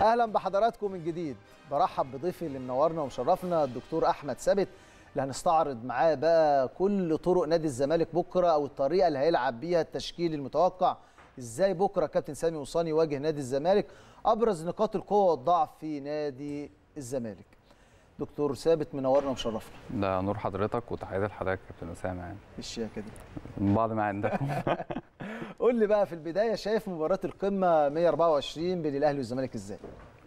اهلا بحضراتكم من جديد برحب بضيفي اللي منورنا ومشرفنا الدكتور احمد ثابت اللي هنستعرض معاه بقى كل طرق نادي الزمالك بكره او الطريقه اللي هيلعب بيها التشكيل المتوقع ازاي بكره كابتن سامي وصاني يواجه نادي الزمالك ابرز نقاط القوه والضعف في نادي الزمالك دكتور ثابت منورنا ومشرفنا ده نور حضرتك وتحياتي لحضرتك يا كابتن اسامه يعني كده من بعض ما عندكم قول لي بقى في البدايه شايف مباراه القمه 124 بين الاهلي والزمالك ازاي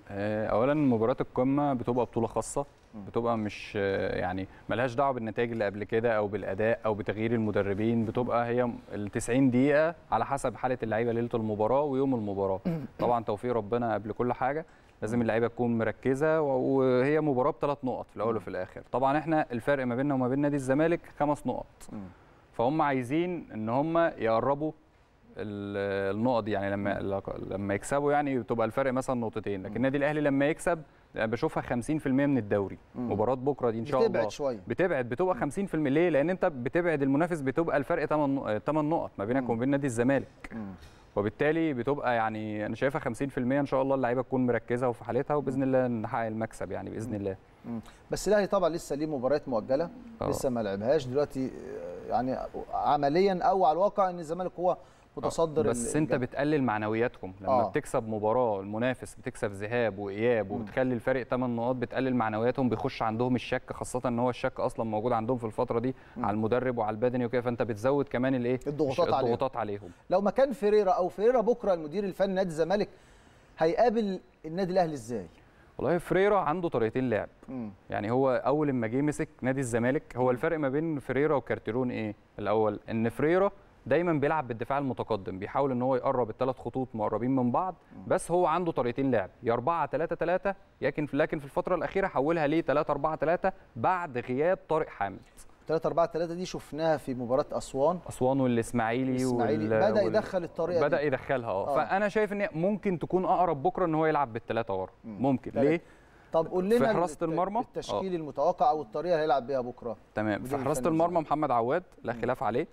آه، اولا مباراه القمه بتبقى بطوله خاصه بتبقى مش آه، يعني ملهاش دعوه بالنتائج اللي قبل كده او بالاداء او بتغيير المدربين بتبقى هي ال 90 دقيقه على حسب حاله اللعيبه ليله المباراه ويوم المباراه طبعا توفيق ربنا قبل كل حاجه لازم اللعيبه تكون مركزه وهي مباراه بثلاث نقط في الاول وفي الاخر طبعا احنا الفرق ما بيننا وما بين نادي الزمالك خمس نقط فهم عايزين ان هم يقربوا النقط دي يعني لما لما يكسبوا يعني بتبقى الفرق مثلا نقطتين لكن النادي الاهلي لما يكسب يعني بشوفها 50% من الدوري مباراه بكره دي ان شاء الله بتبعد شويه بتبعد بتبقى 50% ليه؟ لان انت بتبعد المنافس بتبقى الفرق 8 8 نقط ما بينك وما بين نادي الزمالك وبالتالي بتبقى يعني انا شايفها 50% ان شاء الله اللعيبه تكون مركزه وفي حالتها وباذن الله نحقق المكسب يعني باذن الله بس الاهلي طبعا لسه ليه مباريات مؤجله آه. لسه ما لعبهاش دلوقتي يعني عمليا او على الواقع ان الزمالك هو متصدر آه، بس انت بتقلل معنوياتهم لما آه. بتكسب مباراه المنافس بتكسب ذهاب واياب وبتخلي الفريق 8 نقاط بتقلل معنوياتهم بيخش عندهم الشك خاصه ان هو الشك اصلا موجود عندهم في الفتره دي م. على المدرب وعلى البدني وكده فانت بتزود كمان الايه الضغوطات, عليهم. الضغوطات عليهم لو مكان فيريرا او فيريرا بكره المدير الفني نادي الزمالك هيقابل النادي الاهلي ازاي والله فريرا عنده طريقتين لعب م. يعني هو اول ما جه مسك نادي الزمالك هو الفرق ما بين فريرا وكارتيرون ايه الاول ان فريرا دايما بيلعب بالدفاع المتقدم بيحاول ان هو يقرب الثلاث خطوط مقربين من بعض بس هو عنده طريقتين لعب يا 4 3 3 لكن لكن في الفتره الاخيره حولها ل 3 4 3 بعد غياب طارق حامد 3 4 3 دي شفناها في مباراه اسوان اسوان والاسماعيلي الاسماعيلي وال... بدا يدخل الطريقه بدا يدخلها آه. اه فانا شايف ان ممكن تكون اقرب بكره ان هو يلعب بالثلاثه ورا ممكن ليه طب قول لنا في حراسه المرمى التشكيل أوه. المتوقع او الطريقه اللي هيلعب بيها بكره تمام في حراسه المرمى محمد عواد لا خلاف عليه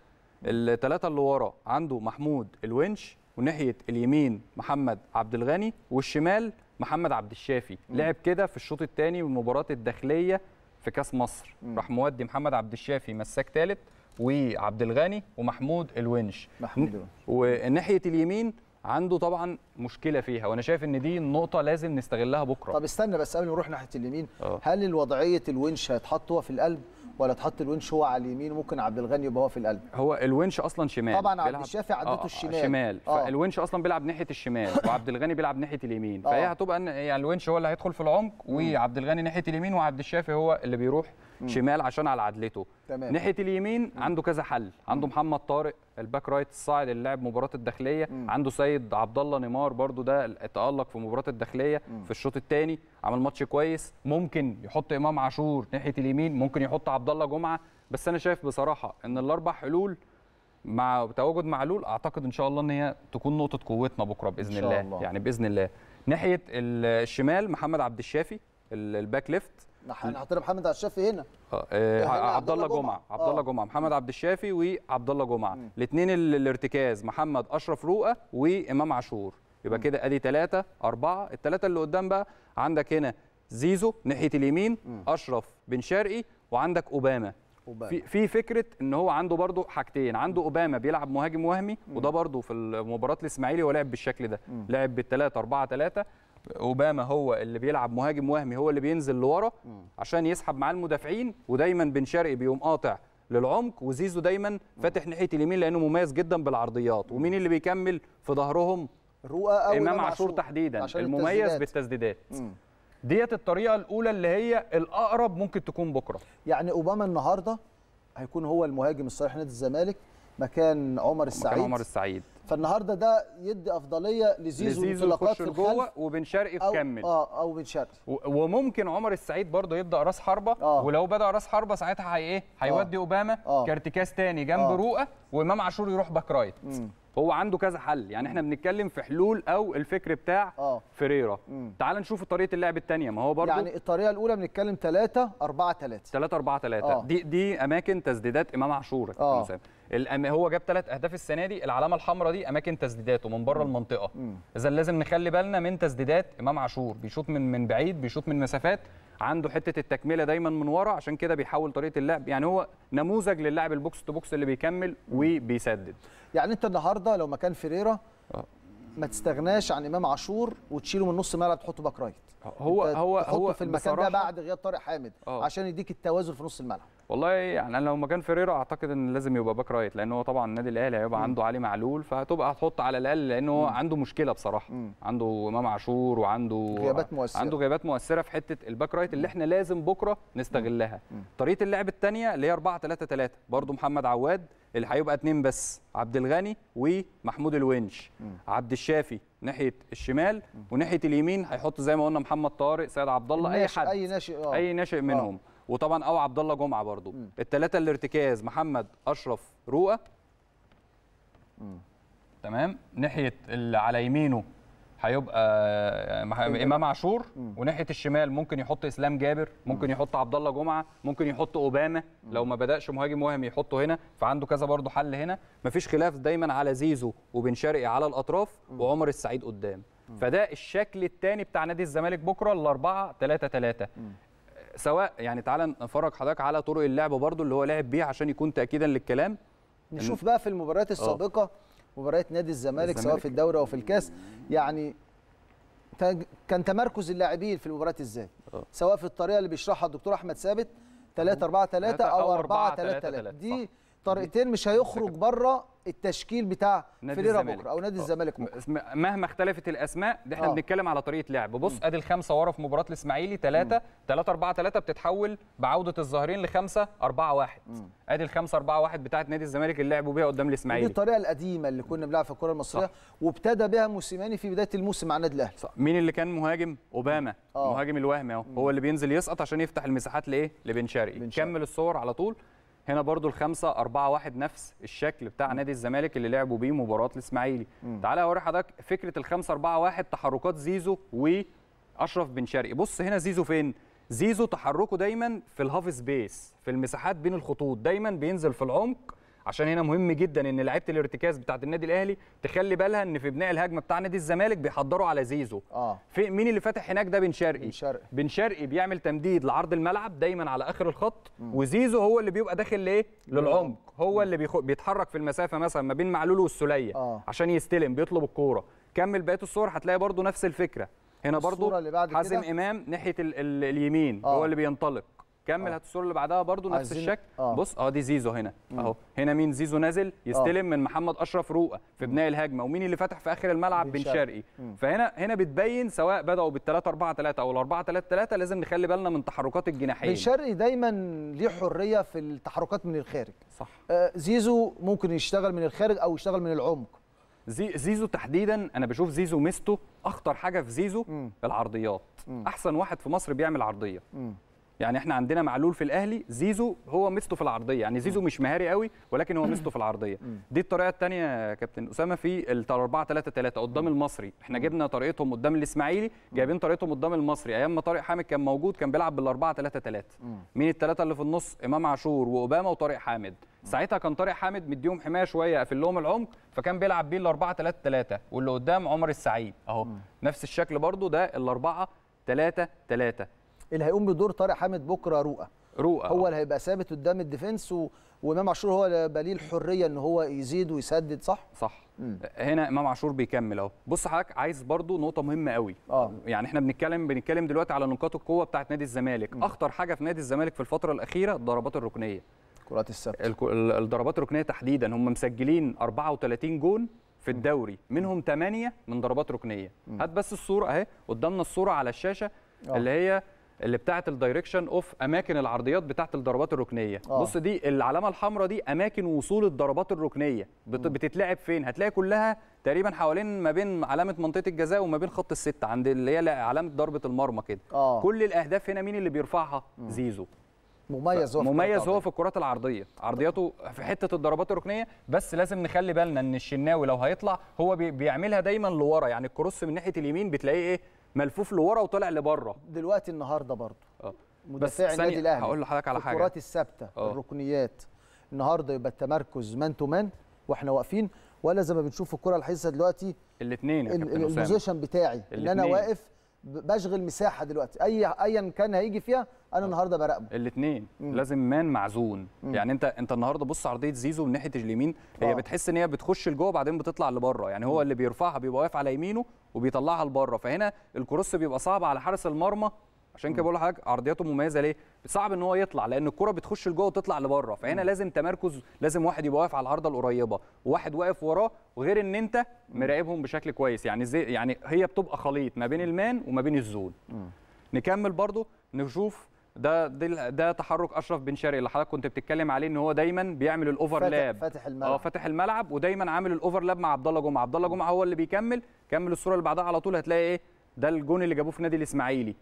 الثلاثه اللي ورا عنده محمود الونش وناحيه اليمين محمد عبد الغني والشمال محمد عبد الشافي لعب كده في الشوط الثاني من مباراه الداخليه في كاس مصر م. راح مودي محمد عبد الشافي مساك ثالث وعبد الغني ومحمود الونش محمود وناحيه اليمين عنده طبعا مشكله فيها وانا شايف ان دي النقطه لازم نستغلها بكره طب استنى بس قبل ما نروح ناحيه اليمين أوه. هل الوضعيه الونش هيتحط في القلب ولا تحط الونش هو على اليمين ممكن عبد الغني يبقى هو في القلب هو الونش اصلا شمال طبعا عبد الشافي عدته آه, آه، الشمال شمال آه. فالونش اصلا بيلعب ناحيه الشمال وعبد الغني بيلعب ناحيه اليمين آه. فهي هتبقى يعني الونش هو اللي هيدخل في العمق وعبد الغني ناحيه اليمين وعبد الشافي هو اللي بيروح شمال عشان على عدلته تمام. ناحيه اليمين عنده كذا حل عنده محمد طارق الباك رايت الصاعد اللي لعب مباراه الداخليه عنده سيد عبد الله نيمار برده ده تالق في مباراه الداخليه في الشوط الثاني عمل ماتش كويس ممكن يحط امام عاشور ناحيه اليمين ممكن يحط عبد الله جمعه بس انا شايف بصراحه ان الاربع حلول مع تواجد معلول اعتقد ان شاء الله ان هي تكون نقطه قوتنا بكره باذن إن شاء الله. الله يعني باذن الله ناحيه الشمال محمد عبد الشافي الباك ليفت هنحط محمد عبد الشافي هنا اه, آه، يعني عبد الله جمعه عبد الله آه. جمعه محمد عبد الشافي وعبد الله جمعه الاثنين الارتكاز محمد اشرف روقه وامام عاشور يبقى كده ادي ثلاثة أربعة الثلاثة اللي قدام بقى عندك هنا زيزو ناحية اليمين مم. أشرف بن شرقي وعندك أوباما في, في فكره ان هو عنده برضه حاجتين عنده اوباما بيلعب مهاجم وهمي وده برضه في مباراه الاسماعيلي هو لعب بالشكل ده لعب بالثلاثة 4 3 اوباما هو اللي بيلعب مهاجم وهمي هو اللي بينزل لورا عشان يسحب معاه المدافعين ودايما بن شرقي بيقوم قاطع للعمق وزيزو دايما فاتح ناحيه اليمين لانه مميز جدا بالعرضيات ومين اللي بيكمل في ظهرهم رؤى امام عاشور تحديدا المميز بالتسديدات ديت الطريقه الاولى اللي هي الاقرب ممكن تكون بكره يعني اوباما النهارده هيكون هو المهاجم الصريح نادي الزمالك مكان عمر السعيد مكان عمر السعيد فالنهارده ده يدي افضليه لزيزو, لزيزو انطلاقات في جوه وبن شرقي تكمل اه او بن شرقي وممكن عمر السعيد برضه يبدا راس حربه آه. ولو بدا راس حربه ساعتها هي ايه هيودي آه. اوباما آه. كارتكاز تاني جنب آه. رؤى وامام عاشور يروح باك رايت هو عنده كذا حل يعني احنا بنتكلم في حلول او الفكر بتاع آه. فريرا تعال نشوف طريقه اللعب الثانيه ما هو برضو يعني الطريقه الاولى بنتكلم 3 4 3 3 4 3 دي دي اماكن تسديدات امام عاشور آه. هو جاب ثلاث اهداف السنه دي العلامه الحمراء دي اماكن تسديداته من بره المنطقه اذا لازم نخلي بالنا من تسديدات امام عاشور بيشوط من من بعيد بيشوط من مسافات عنده حته التكمله دايما من ورا عشان كده بيحول طريقه اللعب يعني هو نموذج للاعب البوكس تو بوكس اللي بيكمل وبيسدد يعني انت النهارده لو مكان فيريرا آه. ما تستغناش عن امام عاشور وتشيله من نص الملعب تحطه باك رايت هو هو هو في المكان ده بعد غياب طارق حامد أوه. عشان يديك التوازن في نص الملعب والله يعني انا لو مكان فيريرا اعتقد ان لازم يبقى باك رايت لان هو طبعا النادي الاهلي هيبقى عنده علي معلول فهتبقى هتحط على الاقل لانه عنده مشكله بصراحه مم. عنده امام عاشور وعنده غيابات مؤثره عنده غيابات مؤثره في حته الباك رايت اللي احنا لازم بكره نستغلها طريقه اللعب الثانيه اللي هي 4 3 3 برضه محمد عواد اللي هيبقى اثنين بس عبد الغني ومحمود الونش مم. عبد الشافي ناحيه الشمال وناحيه اليمين هيحط زي ما قلنا محمد طارق سيد عبد الله اي حد اي ناشئ آه. اي ناشئ منهم أوه. وطبعا او عبد الله جمعه برضو الثلاثه الارتكاز محمد اشرف رؤى تمام ناحيه اللي على يمينه هيبقى آه، امام عاشور وناحيه الشمال ممكن يحط اسلام جابر ممكن يحط عبد الله جمعه ممكن يحط اوباما لو ما بداش مهاجم وهم يحطه هنا فعنده كذا برضه حل هنا مفيش خلاف دايما على زيزو وبن شرقي على الاطراف وعمر السعيد قدام فده الشكل الثاني بتاع نادي الزمالك بكره الاربعه 3 3 سواء يعني تعالى نفرج حضرتك على طرق اللعب برضو اللي هو لعب بيه عشان يكون تاكيدا للكلام نشوف بقى في المباريات آه. السابقه مباريات نادي الزمالك, الزمالك سواء في الدوري او في الكاس يعني كان تمركز اللاعبين في المباريات ازاي آه. سواء في الطريقه اللي بيشرحها الدكتور احمد ثابت 3 4 3 او 4 3 3 دي طريقتين مش هيخرج بره التشكيل بتاع فيريرا بكره او نادي أه، الزمالك بكره مهما اختلفت الاسماء ده احنا أوه. بنتكلم على طريقه لعب بص ادي الخمسه ورا في مباراه الاسماعيلي 3 3 4 3 بتتحول بعوده الظاهرين لخمسة 5 4 1 ادي الخمسة اربعه 4 1 بتاعه نادي الزمالك اللي لعبوا بيها قدام الاسماعيلي دي الطريقه القديمه اللي كنا بنلعب في الكره المصريه صح. وابتدى بها موسيماني في بدايه الموسم مع النادي الاهلي مين اللي كان مهاجم اوباما آه. مهاجم الوهم اهو هو اللي بينزل يسقط عشان يفتح المساحات لايه لبن شرقي كمل الصور على طول هنا برضو الخمسة أربعة واحد نفس الشكل بتاع نادي الزمالك اللي لعبوا بيه مباراة الإسماعيلي تعالى أوري حضرتك فكرة الخمسة أربعة واحد تحركات زيزو وأشرف بن شرقي بص هنا زيزو فين زيزو تحركه دايما في الهاف سبيس في المساحات بين الخطوط دايما بينزل في العمق عشان هنا مهم جدا ان لعيبه الارتكاز بتاعه النادي الاهلي تخلي بالها ان في بناء الهجمه بتاع نادي الزمالك بيحضروا على زيزو آه. في مين اللي فاتح هناك ده بن شرقي بن شرقي بن شرقي بيعمل تمديد لعرض الملعب دايما على اخر الخط م. وزيزو هو اللي بيبقى داخل لايه للعمق هو اللي بيتحرك في المسافه مثلا ما بين معلول والسوليه آه. عشان يستلم بيطلب الكوره كمل بقيه الصور هتلاقي برده نفس الفكره هنا برضو حازم امام ناحيه اليمين آه. هو اللي بينطلق كمل هات آه. الصوره اللي بعدها برده نفس الشكل آه. بص اه دي زيزو هنا اهو هنا مين زيزو نازل آه. يستلم آه. من محمد اشرف روقه في بناء الهجمه ومين اللي فتح في اخر الملعب بن شرقي فهنا هنا بتبين سواء بداوا بال 3 4 3 او ال 4 3 3 لازم نخلي بالنا من تحركات الجناحين بن شرقي دايما ليه حريه في التحركات من الخارج صح آه زيزو ممكن يشتغل من الخارج او يشتغل من العمق زي زيزو تحديدا انا بشوف زيزو ميزته اخطر حاجه في زيزو م. العرضيات م. احسن واحد في مصر بيعمل عرضيه م. يعني احنا عندنا معلول في الاهلي زيزو هو مستو في العرضيه يعني زيزو مش مهاري قوي ولكن هو مستو في العرضيه دي الطريقه الثانيه يا كابتن اسامه في ال 4 3 3 قدام المصري احنا جبنا طريقتهم قدام الاسماعيلي جايبين طريقتهم قدام المصري ايام ما طارق حامد كان موجود كان بيلعب بال 4 3 3 مين الثلاثه اللي في النص امام عاشور واوباما وطارق حامد ساعتها كان طارق حامد مديهم حمايه شويه قافل لهم العمق فكان بيلعب بيه ال 4 3 3 واللي قدام عمر السعيد اهو نفس الشكل برده ده ال 4 3 3 اللي هيقوم بدور طارق حامد بكره رؤى رؤى هو اللي هيبقى ثابت قدام الديفنس و... وامام عاشور هو اللي بقى الحريه ان هو يزيد ويسدد صح؟ صح مم. هنا امام عاشور بيكمل اهو بص حضرتك عايز برضو نقطه مهمه قوي آه. يعني احنا بنتكلم بنتكلم دلوقتي على نقاط القوه بتاعت نادي الزمالك مم. اخطر حاجه في نادي الزمالك في الفتره الاخيره الضربات الركنيه كرات السبت الضربات الركنيه تحديدا هم مسجلين 34 جون في الدوري منهم 8 من ضربات ركنيه هات بس الصوره اهي قدامنا الصوره على الشاشه آه. اللي هي اللي بتاعه الدايركشن اوف اماكن العرضيات بتاعه الضربات الركنيه آه. بص دي العلامه الحمراء دي اماكن وصول الضربات الركنيه بتتلعب فين هتلاقي كلها تقريبا حوالين ما بين علامه منطقه الجزاء وما بين خط السته عند اللي هي علامه ضربه المرمى كده آه. كل الاهداف هنا مين اللي بيرفعها مم. زيزو مميز هو مميز هو في الكرات العرضيه عرضياته في حته الضربات الركنيه بس لازم نخلي بالنا ان الشناوي لو هيطلع هو بيعملها دايما لورا يعني الكروس من ناحيه اليمين بتلاقيه ايه ملفوف لورا وطالع لبره دلوقتي النهارده برضه اه مدافع النادي الاهلي هقول لحضرتك على حاجه الكرات الثابته آه. الركنيات النهارده يبقى التمركز مان تو مان واحنا واقفين ولا زي ما بنشوف الكره الحديثه دلوقتي الاثنين البوزيشن بتاعي اللي انا واقف بشغل مساحه دلوقتي اي ايا كان هيجي فيها انا النهارده براقبه الاثنين لازم مان معزون مم. يعني انت انت النهارده بص عرضيه زيزو من ناحيه اليمين هي آه. بتحس ان هي بتخش لجوه بعدين بتطلع لبره يعني هو مم. اللي بيرفعها بيبقى واقف على يمينه وبيطلعها لبره فهنا الكروس بيبقى صعب على حارس المرمى عشان كده بقول لحضرتك عرضياته مميزه ليه؟ صعب ان هو يطلع لان الكره بتخش لجوه وتطلع لبره فهنا مم. لازم تمركز لازم واحد يبقى واقف على العارضه القريبه وواحد واقف وراه وغير ان انت مراقبهم بشكل كويس يعني زي يعني هي بتبقى خليط ما بين المان وما بين الزون مم. نكمل برضو نشوف ده ده تحرك اشرف بن شرقي اللي حضرتك كنت بتتكلم عليه ان هو دايما بيعمل الاوفرلاب فاتح الملعب اه فاتح الملعب ودايما عامل الاوفرلاب مع عبد الله جمعه عبد الله جمعه هو اللي بيكمل كمل الصوره اللي بعدها على طول هتلاقي ايه ده الجون اللي جابوه في نادي الاسماعيلي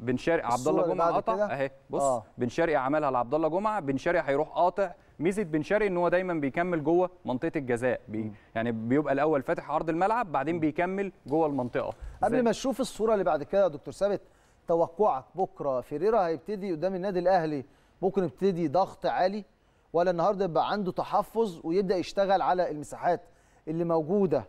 بن شرقي عبد الله جمعه قطع اهي بص آه. بن شرقي عملها لعبد الله جمعه بن شرقي هيروح قاطع ميزه بن شرقي ان هو دايما بيكمل جوه منطقه الجزاء بي يعني بيبقى الاول فاتح عرض الملعب بعدين بيكمل جوه المنطقه قبل ما نشوف الصوره اللي بعد كده يا دكتور ثابت توقعك بكره فيريرا هيبتدي قدام النادي الاهلي ممكن يبتدي ضغط عالي ولا النهارده يبقى عنده تحفظ ويبدا يشتغل على المساحات اللي موجوده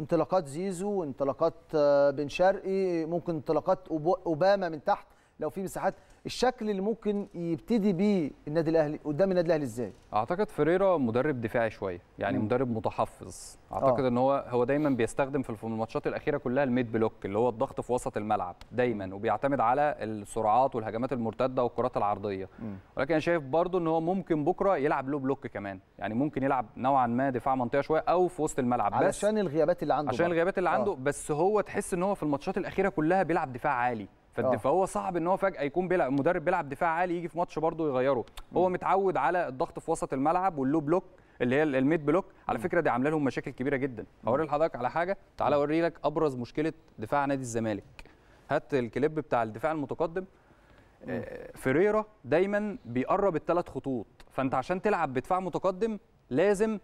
انطلاقات زيزو انطلاقات آه، بن شرقي ممكن انطلاقات اوباما من تحت لو في مساحات الشكل اللي ممكن يبتدي بيه النادي الاهلي قدام النادي الاهلي ازاي اعتقد فريرا مدرب دفاعي شويه يعني م. مدرب متحفظ اعتقد آه. ان هو هو دايما بيستخدم في الماتشات الاخيره كلها الميد بلوك اللي هو الضغط في وسط الملعب دايما وبيعتمد على السرعات والهجمات المرتده والكرات العرضيه م. ولكن انا شايف برضو ان هو ممكن بكره يلعب له بلوك كمان يعني ممكن يلعب نوعا ما دفاع منطقه شويه او في وسط الملعب علشان بس الغيابات اللي عنده عشان بقى. الغيابات اللي عنده آه. بس هو تحس ان هو في الماتشات الاخيره كلها بيلعب دفاع عالي اه. فهو صعب ان هو فجاه يكون بيلعب مدرب بيلعب دفاع عالي يجي في ماتش برده يغيره هو متعود على الضغط في وسط الملعب واللو بلوك اللي هي الميد بلوك على فكره دي عامله لهم مشاكل كبيره جدا هوري لحضرتك على حاجه تعالى اوري لك ابرز مشكله دفاع نادي الزمالك هات الكليب بتاع الدفاع المتقدم آه، فيريرا دايما بيقرب الثلاث خطوط فانت عشان تلعب بدفاع متقدم لازم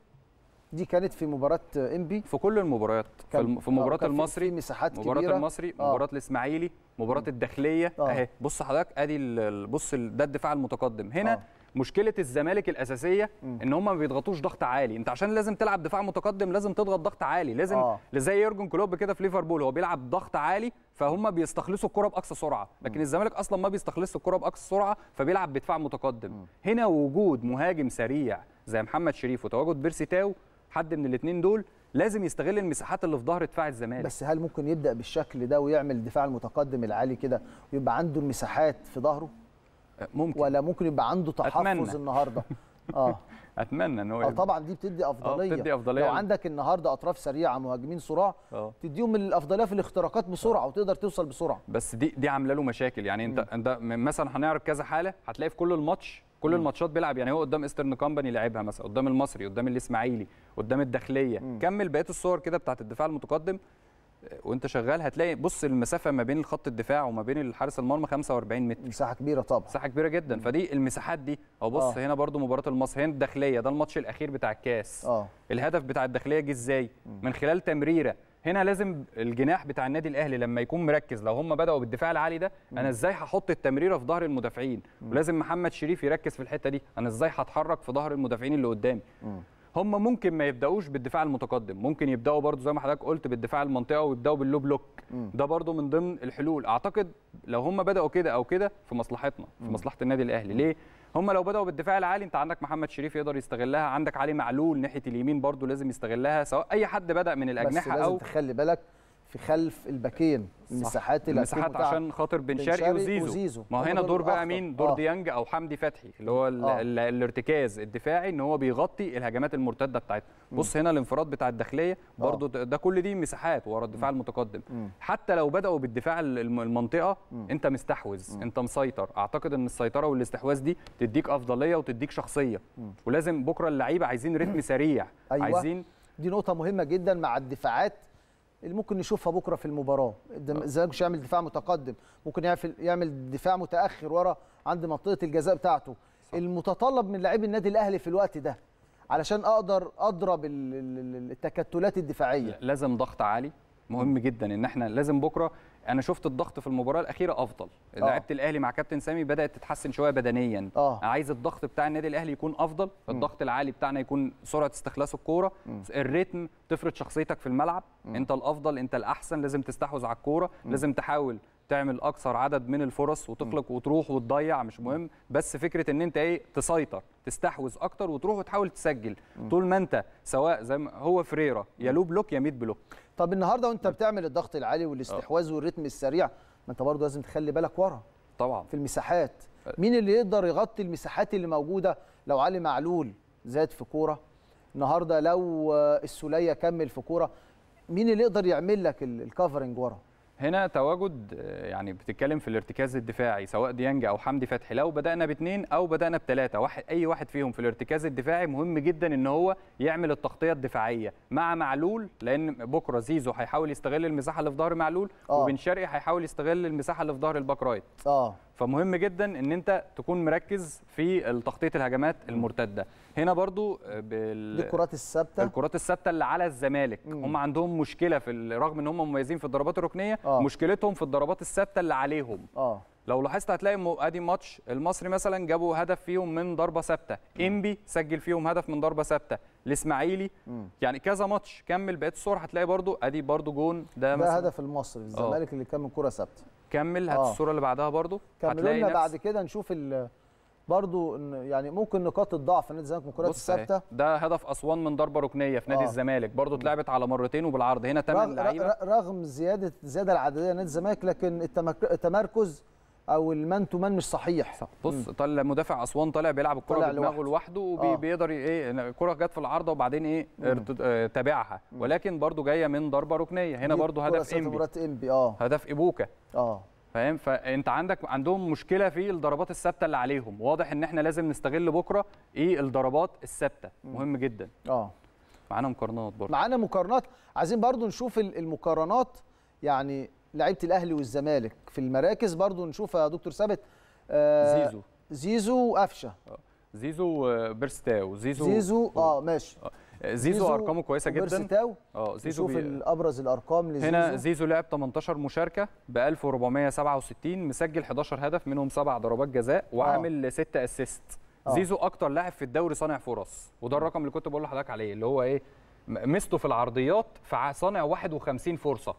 دي كانت في مباراه انبي في كل المباريات في آه، مباراه آه المصري في مساحات مباراه كبيرة. المصري آه. مباراه الاسماعيلي مباراه آه. الداخليه آه. اهي بص حضرتك ادي بص ده الدفاع المتقدم هنا آه. مشكله الزمالك الاساسيه ان هم ما بيضغطوش ضغط عالي انت عشان لازم تلعب دفاع متقدم لازم تضغط ضغط عالي لازم آه. زي يورجن كلوب كده في ليفربول هو بيلعب ضغط عالي فهم بيستخلصوا الكره باقصى سرعه لكن الزمالك اصلا ما بيستخلصش الكره باقصى سرعه فبيلعب بدفاع متقدم م. هنا وجود مهاجم سريع زي محمد شريف وتواجد بيرسي تاو حد من الاثنين دول لازم يستغل المساحات اللي في ظهر دفاع الزمالك بس هل ممكن يبدا بالشكل ده ويعمل الدفاع المتقدم العالي كده ويبقى عنده المساحات في ظهره أه، ممكن ولا ممكن يبقى عنده تحفظ أتمنى. النهارده اه اتمنى ان هو آه، يبقى. طبعا دي بتدي آه، افضليه بتدي افضليه لو عندك النهارده اطراف سريعه مهاجمين صراع أوه. تديهم الافضليه في الاختراقات بسرعه أوه. وتقدر توصل بسرعه بس دي دي عامله له مشاكل يعني انت انت مثلا هنعرف كذا حاله هتلاقي في كل الماتش كل الماتشات بيلعب يعني هو قدام ايسترن كومباني لعبها مثلا قدام المصري قدام الاسماعيلي قدام الداخليه مم. كمل بقيه الصور كده بتاعت الدفاع المتقدم آه، وانت شغال هتلاقي بص المسافه ما بين خط الدفاع وما بين الحارس المرمى 45 متر مساحه كبيره طبعا مساحه كبيره جدا فدي المساحات دي او بص آه. هنا برضو مباراه المصري هنا الداخليه ده الماتش الاخير بتاع الكاس آه. الهدف بتاع الداخليه جه ازاي من خلال تمريره هنا لازم الجناح بتاع النادي الاهلي لما يكون مركز لو هم بداوا بالدفاع العالي ده انا ازاي هحط التمريره في ظهر المدافعين ولازم محمد شريف يركز في الحته دي انا ازاي هتحرك في ظهر المدافعين اللي قدامي هم ممكن ما يبداوش بالدفاع المتقدم ممكن يبداوا برضو زي ما حضرتك قلت بالدفاع المنطقه ويبداوا باللو بلوك ده برضو من ضمن الحلول اعتقد لو هم بداوا كده او كده في مصلحتنا في مصلحه النادي الاهلي ليه هم لو بداوا بالدفاع العالي انت عندك محمد شريف يقدر يستغلها عندك علي معلول ناحيه اليمين برضو لازم يستغلها سواء اي حد بدا من الاجنحه بس لازم او تخلي بالك في خلف الباكين المساحات المساحات عشان خاطر بن شرقي وزيزو, وزيزو. ما هنا دور بقى مين دور آه. ديانج او حمدي فتحي اللي هو آه. الارتكاز الدفاعي ان هو بيغطي الهجمات المرتده بتاعتنا بص هنا الانفراد بتاع الداخليه برضو آه. ده كل دي مساحات ورا الدفاع مم. المتقدم مم. حتى لو بداوا بالدفاع المنطقه مم. انت مستحوذ انت مسيطر اعتقد ان السيطره والاستحواذ دي تديك افضليه وتديك شخصيه مم. ولازم بكره اللعيبه عايزين رتم سريع أيوة. عايزين دي نقطه مهمه جدا مع الدفاعات اللي ممكن نشوفها بكره في المباراه الزمالك آه. مش يعمل دفاع متقدم ممكن يعمل دفاع متاخر ورا عند منطقه الجزاء بتاعته صح. المتطلب من لاعبي النادي الاهلي في الوقت ده علشان اقدر اضرب التكتلات الدفاعيه لازم ضغط عالي مهم جدا ان احنا لازم بكره انا شفت الضغط في المباراه الاخيره افضل آه. لعيبه الاهلي مع كابتن سامي بدات تتحسن شويه بدنيا أوه. عايز الضغط بتاع النادي الاهلي يكون افضل م. الضغط العالي بتاعنا يكون سرعه استخلاص الكوره الريتم تفرض شخصيتك في الملعب م. انت الافضل انت الاحسن لازم تستحوذ على الكوره لازم تحاول تعمل اكثر عدد من الفرص وتخلق وتروح وتضيع مش مهم بس فكره ان انت ايه تسيطر تستحوذ اكتر وتروح وتحاول تسجل طول ما انت سواء زي ما هو فريرا يا لو بلوك يا ميد بلوك طب النهارده وانت بتعمل الضغط العالي والاستحواذ اه. والريتم السريع ما انت برضه لازم تخلي بالك ورا طبعا في المساحات أه. مين اللي يقدر يغطي المساحات اللي موجوده لو علي معلول زاد في كوره النهارده لو السوليه كمل في كوره مين اللي يقدر يعمل لك الكفرنج ورا هنا تواجد آه، يعني بتتكلم في الارتكاز الدفاعي سواء ديانج او حمدي فتحي لو بدانا باثنين او بدانا بثلاثه واحد اي واحد فيهم في الارتكاز الدفاعي مهم جدا ان هو يعمل التغطيه الدفاعيه مع معلول لان بكره زيزو هيحاول يستغل المساحه اللي في ظهر معلول آه. وبن شرقي هيحاول يستغل المساحه اللي في ظهر الباك رايت اه فمهم جدا ان انت تكون مركز في تغطيه الهجمات المرتده هنا برضو آه، بال... الكرات الثابته الكرات الثابته اللي على الزمالك مم. هم عندهم مشكله في رغم ان هم مميزين في الضربات الركنيه آه. مشكلتهم في الضربات الثابته اللي عليهم آه. لو لاحظت هتلاقي ادي ماتش المصري مثلا جابوا هدف فيهم من ضربه ثابته انبي سجل فيهم هدف من ضربه ثابته الاسماعيلي يعني كذا ماتش كمل بقيه الصور هتلاقي برضو ادي برضو جون ده, ده مثلا. هدف المصري آه. الزمالك اللي كان من كره ثابته كمل هات آه. الصوره اللي بعدها برضو هتلاقي لنا بعد كده نشوف برضو يعني ممكن نقاط الضعف في نادي الزمالك من الكرات الثابته ده هدف اسوان من ضربه ركنيه في نادي آه. الزمالك برضو اتلعبت على مرتين وبالعرض هنا ثمان لعيبه رغم زياده الزياده العدديه نادي الزمالك لكن التمركز او المان تو مان مش صحيح صح. بص طلع مدافع اسوان طالع بيلعب الكره بدماغه لوحده وبيقدر آه. ايه الكره جت في العارضه وبعدين ايه اه تابعها ولكن برده جايه من ضربه ركنيه هنا برده هدف امبي. امبي اه هدف ابوكا اه فاهم فانت عندك عندهم مشكله في الضربات الثابته اللي عليهم واضح ان احنا لازم نستغل بكره ايه الضربات الثابته مهم جدا اه معانا مقارنات برضه معانا مقارنات عايزين برضه نشوف المقارنات يعني لعيبه الاهلي والزمالك في المراكز برضو نشوفها يا دكتور ثابت آه، زيزو زيزو وقفشه آه، زيزو بيرستاو زيزو زيزو اه ماشي آه، زيزو, زيزو ارقامه كويسه جدا بيرستاو اه زيزو شوف ابرز الارقام لزيزو هنا زيزو لعب 18 مشاركه ب 1467 مسجل 11 هدف منهم سبع ضربات جزاء وعامل آه. 6 اسيست زيزو اكتر لاعب في الدوري صانع فرص وده الرقم اللي كنت بقول لحضرتك عليه اللي هو ايه ميزته في العرضيات فصانع 51 فرصه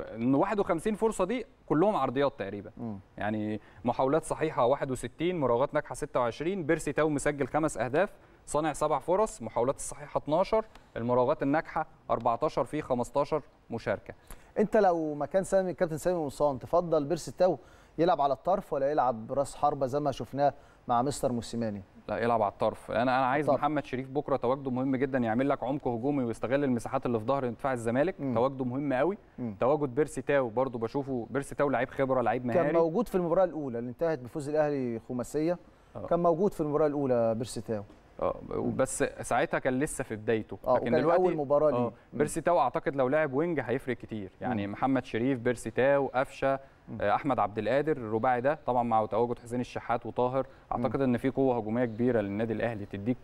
ال 51 فرصه دي كلهم عرضيات تقريبا م. يعني محاولات صحيحه 61 مراوغات ناجحه 26 بيرسي تاو مسجل خمس اهداف صانع سبع فرص محاولات الصحيحه 12 المراوغات الناجحه 14 في 15 مشاركه انت لو مكان سامي كابتن سامي قمصان تفضل بيرسي تاو يلعب على الطرف ولا يلعب راس حربه زي ما شفناه مع مستر موسيماني لا يلعب على الطرف انا انا عايز الطرف. محمد شريف بكره تواجده مهم جدا يعمل لك عمق هجومي ويستغل المساحات اللي في ظهر دفاع الزمالك م. تواجده مهم قوي م. تواجد بيرسي تاو برده بشوفه بيرسي تاو لعيب خبره لعيب مهاري كان موجود في المباراه الاولى اللي انتهت بفوز الاهلي خماسيه أوه. كان موجود في المباراه الاولى بيرسي تاو اه بس ساعتها كان لسه في بدايته آه لكن دلوقتي اول مباراه آه، ليه بيرسي تاو اعتقد لو لعب وينج هيفرق كتير يعني م. محمد شريف بيرسي تاو قفشه آه، احمد عبد القادر الرباعي ده طبعا مع تواجد حسين الشحات وطاهر اعتقد ان في قوه هجوميه كبيره للنادي الاهلي تديك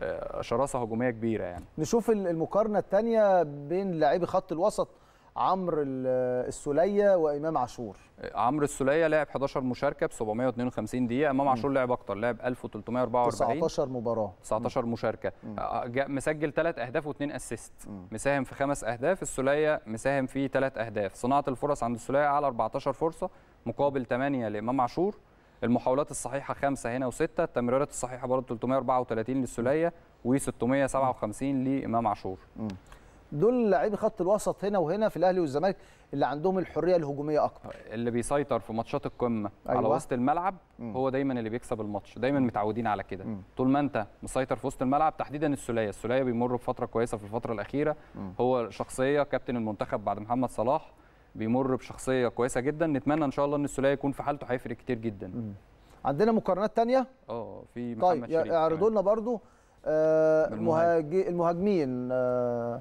آه، شراسه هجوميه كبيره يعني نشوف المقارنه الثانيه بين لاعبي خط الوسط عمرو السوليه وامام عاشور عمرو السوليه لعب 11 مشاركه ب 752 دقيقه امام عاشور لعب اكتر لعب 1344 19 مباراه 19 مشاركه آه، آه، مسجل 3 اهداف و2 اسيست مساهم في 5 اهداف السوليه مساهم في 3 اهداف صناعه الفرص عند السوليه على 14 فرصه مقابل 8 لامام عاشور المحاولات الصحيحه 5 هنا و6 التمريرات الصحيحه برضه 334 للسوليه و657 لامام عاشور دول لاعبي خط الوسط هنا وهنا في الاهلي والزمالك اللي عندهم الحريه الهجوميه اكتر اللي بيسيطر في ماتشات القمه أيوة. على وسط الملعب م. هو دايما اللي بيكسب الماتش دايما متعودين على كده طول ما انت مسيطر في وسط الملعب تحديدا السلية السلية بيمر بفتره كويسه في الفتره الاخيره م. هو شخصيه كابتن المنتخب بعد محمد صلاح بيمر بشخصيه كويسه جدا نتمنى ان شاء الله ان السلية يكون في حالته هيفرق كتير جدا م. عندنا مقارنات ثانيه اه في طيب، محمد طيب اعرضوا لنا برضو آه المهاجمين آه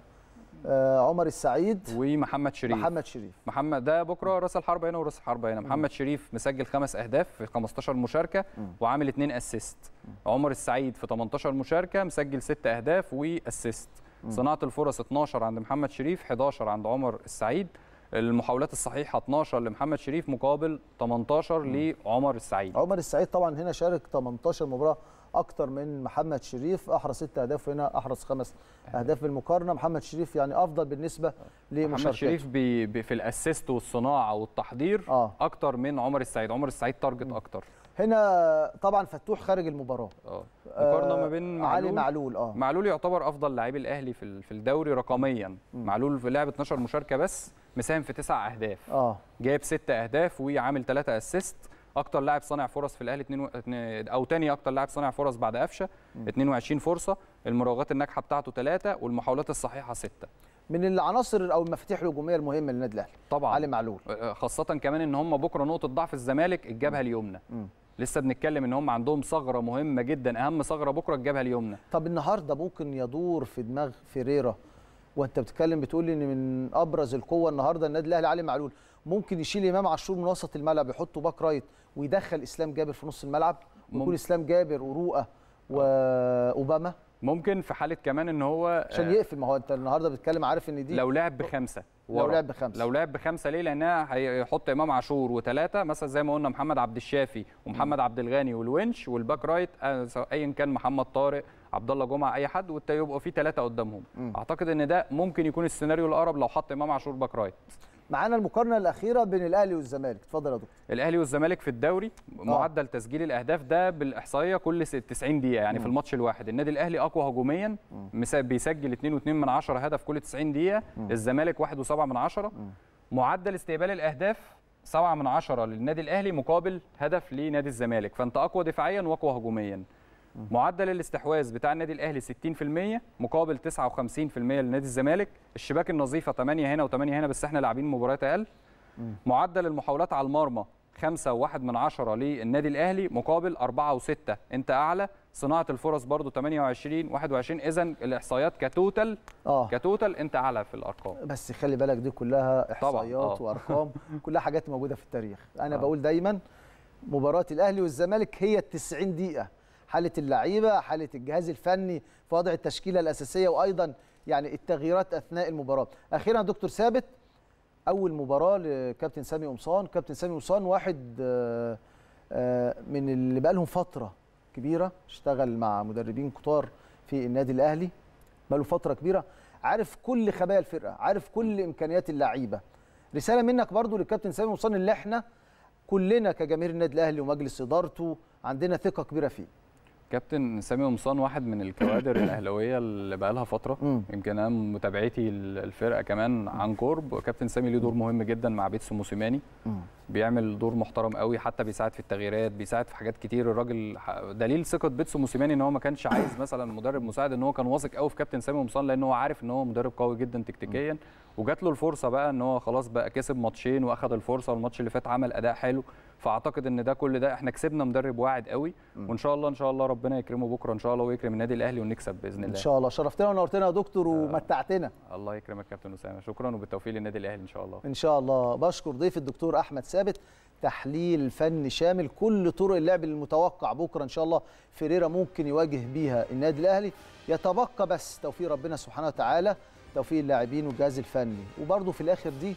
آه، عمر السعيد ومحمد شريف محمد شريف محمد ده بكره راس الحربه هنا وراس الحربه هنا محمد شريف مسجل خمس اهداف في 15 مشاركه وعامل اثنين اسيست عمر السعيد في 18 مشاركه مسجل ست اهداف واسيست صناعه الفرص 12 عند محمد شريف 11 عند عمر السعيد المحاولات الصحيحه 12 لمحمد شريف مقابل 18 لعمر السعيد عمر السعيد طبعا هنا شارك 18 مباراه اكتر من محمد شريف احرز ست اهداف هنا احرز خمس اهداف بالمقارنه محمد شريف يعني افضل بالنسبه لمشاركته محمد شريف بي بي في الاسيست والصناعه والتحضير آه. اكتر من عمر السعيد عمر السعيد تارجت اكتر هنا طبعا فتوح خارج المباراه اه مقارنه ما بين آه، معلول علي معلول اه معلول يعتبر افضل لعيب الاهلي في في الدوري رقميا م. معلول في لعب 12 مشاركه بس مساهم في تسع اهداف اه جايب ست اهداف وعامل ثلاثه اسيست اكتر لاعب صانع فرص في الاهلي و... او تاني اكتر لاعب صانع فرص بعد قفشه 22 فرصه المراوغات الناجحه بتاعته 3 والمحاولات الصحيحه 6 من العناصر او المفاتيح الهجوميه المهمه للنادي الاهلي طبعا علي معلول أه، أه، خاصه كمان ان هم بكره نقطه ضعف الزمالك الجبهه اليمنى لسه بنتكلم ان هم عندهم ثغره مهمه جدا اهم ثغره بكره الجبهه اليمنى طب النهارده ممكن يدور في دماغ فيريرا وانت بتتكلم بتقول ان من ابرز القوه النهارده النادي الاهلي علي معلول ممكن يشيل امام عاشور من وسط الملعب يحطه باك رايت ويدخل اسلام جابر في نص الملعب ويكون اسلام جابر ورؤى آه. واوباما ممكن في حاله كمان ان هو عشان آه، يقفل ما هو انت النهارده بتتكلم عارف ان دي لو لعب بخمسه لو لعب بخمسه لو لعب بخمسه ليه لانها هيحط امام عاشور وثلاثه مثلا زي ما قلنا محمد عبد الشافي ومحمد عبد الغني والونش والباك رايت آه، ايا كان محمد طارق عبد الله جمعه اي حد يبقوا في ثلاثه قدامهم م. اعتقد ان ده ممكن يكون السيناريو الاقرب لو حط امام عاشور باك رايت معانا المقارنه الاخيره بين الاهلي والزمالك اتفضل يا دكتور الاهلي والزمالك في الدوري آه. معدل تسجيل الاهداف ده بالاحصائيه كل 90 دقيقه يعني م. في الماتش الواحد النادي الاهلي اقوى هجوميا بيسجل 2.2 من 10 هدف كل 90 دقيقه الزمالك 1.7 من 10 م. معدل استقبال الاهداف 7 من 10 للنادي الاهلي مقابل هدف لنادي الزمالك فانت اقوى دفاعيا واقوى هجوميا معدل الاستحواذ بتاع النادي الاهلي 60% مقابل 59% لنادي الزمالك الشباك النظيفه 8 هنا و8 هنا بس احنا لاعبين مباريات اقل معدل المحاولات على المرمى 5.1 للنادي الاهلي مقابل 4 و6 انت اعلى صناعه الفرص برضو 28 21 اذا الاحصائيات كتوتال آه. كتوتال انت اعلى في الارقام بس خلي بالك دي كلها احصائيات طبعًا. آه. وارقام كلها حاجات موجوده في التاريخ انا آه. بقول دايما مباراه الاهلي والزمالك هي ال 90 دقيقه حاله اللعيبه حاله الجهاز الفني في وضع التشكيله الاساسيه وايضا يعني التغييرات اثناء المباراه اخيرا دكتور ثابت اول مباراه لكابتن سامي قمصان كابتن سامي قمصان واحد آه، آه، من اللي بقى لهم فتره كبيره اشتغل مع مدربين كتار في النادي الاهلي بقى له فتره كبيره عارف كل خبايا الفرقه عارف كل امكانيات اللعيبه رساله منك برضو للكابتن سامي قمصان اللي احنا كلنا كجماهير النادي الاهلي ومجلس ادارته عندنا ثقه كبيره فيه كابتن سامي قمصان واحد من الكوادر الاهلاويه اللي بقى لها فتره يمكن انا متابعتي الفرقه كمان عن قرب كابتن سامي ليه دور مهم جدا مع بيتسو موسيماني بيعمل دور محترم قوي حتى بيساعد في التغييرات بيساعد في حاجات كتير الراجل دليل ثقه بيتسو موسيماني ان هو ما كانش عايز مثلا مدرب مساعد ان هو كان واثق قوي في كابتن سامي قمصان لان هو عارف ان هو مدرب قوي جدا تكتيكيا وجات له الفرصه بقى ان هو خلاص بقى كسب ماتشين واخد الفرصه والماتش اللي فات عمل اداء حلو فاعتقد ان ده كل ده احنا كسبنا مدرب واعد قوي وان شاء الله ان شاء الله ربنا يكرمه بكره ان شاء الله ويكرم النادي الاهلي ونكسب باذن الله ان شاء الله شرفتنا ونورتنا يا دكتور آه. ومتعتنا آه. الله يكرمك كابتن اسامه شكرا وبالتوفيق للنادي الاهلي ان شاء الله ان شاء الله بشكر ضيف الدكتور احمد ثابت تحليل فني شامل كل طرق اللعب المتوقع بكره ان شاء الله فيريرا ممكن يواجه بيها النادي الاهلي يتبقى بس توفيق ربنا سبحانه وتعالى توفيق اللاعبين والجهاز الفني وبرده في الاخر دي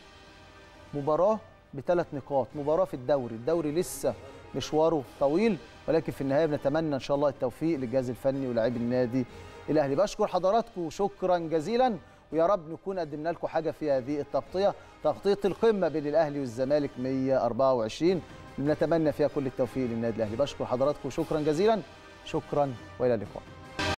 مباراه بثلاث نقاط مباراه في الدوري الدوري لسه مشواره طويل ولكن في النهايه بنتمنى ان شاء الله التوفيق للجهاز الفني ولاعبي النادي الاهلي بشكر حضراتكم شكرا جزيلا ويا رب نكون قدمنا لكم حاجه في هذه التغطيه تغطيه القمه بين الاهلي والزمالك 124 نتمنى فيها كل التوفيق للنادي الاهلي بشكر حضراتكم شكرا جزيلا شكرا والى اللقاء